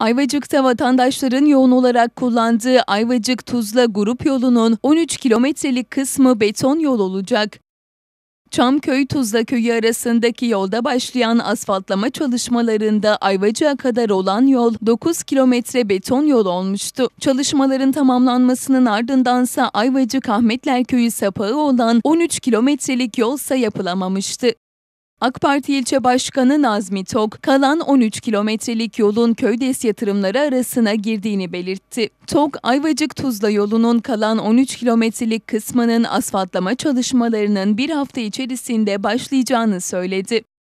Ayvacık'ta vatandaşların yoğun olarak kullandığı Ayvacık-Tuzla grup yolunun 13 kilometrelik kısmı beton yol olacak. Çamköy-Tuzla köyü arasındaki yolda başlayan asfaltlama çalışmalarında Ayvacık'a kadar olan yol 9 kilometre beton yol olmuştu. Çalışmaların tamamlanmasının ardındansa Ayvacık Ahmetler Köyü sapağı olan 13 kilometrelik yolsa yapılamamıştı. AK Parti ilçe başkanı Nazmi Tok, kalan 13 kilometrelik yolun köydes yatırımları arasına girdiğini belirtti. Tok, Ayvacık-Tuzla yolunun kalan 13 kilometrelik kısmının asfaltlama çalışmalarının bir hafta içerisinde başlayacağını söyledi.